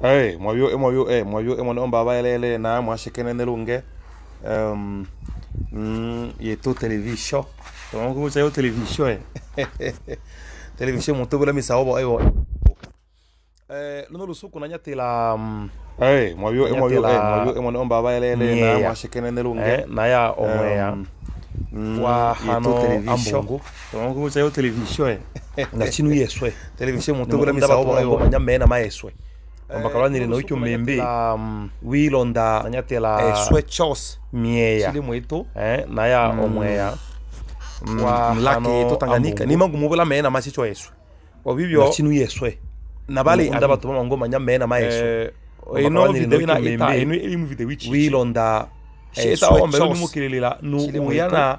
Hey, mwabyo e eh, mwabyo e eh, mwabyo e eh, mwana mwanaomba baelele na mwashikene nelunge um mm yeto televisho tamangu kucha yo televisho e televisho muto bula misaobo aiwo eh luno lusuku na nyatila um, hey mwabyo e mwabyo e mwabyo e mwana mwanaomba baelele na mwashikene nelunge na ya omwe ya kwa um, mm, hano ambongo tamangu kucha yo televisho e na chinu yeswe televisho muto bula misaobo aiwo nyamena yeswe ombakalwanile noicu mimbi wilonda nanyatela eswechos eh, mieya cili mwitu eh, naya mm. omweya mm, mlaki etu tanganyika nimangumuvula meena macico eswe ovivyo cinu yeswe na vali nda vatu vamangomanya meena maeswe eh, ino videvina ita ino elimu videwici wilonda etaombelonimukililela eh, nuuyana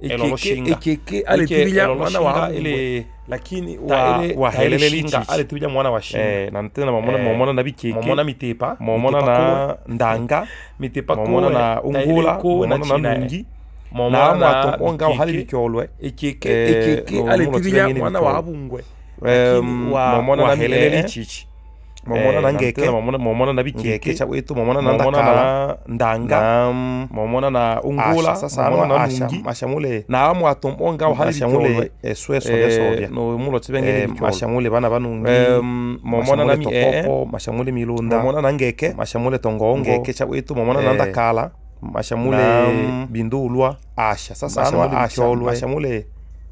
ekeke mwana wa ile shinga eh, na ntena eh, na mitepa na ndanga mitepa na eh, ungula na nungi mamona na amwato onga hali bikyolwe ekeke ekeke alitubinya mwana wa abungwe mamona na heleleli chichi momona na eh, ngeke momona na bikeke cha wetu momona na ndakala ndanga momona na ungula na ashamule na esweso eh, eh, no mulo ni bana momona na mi popo mashamule milunda momona na ngeke mashamule tongongo ngeke cha wetu momona na ndakala mashamule bindulwa asha sasa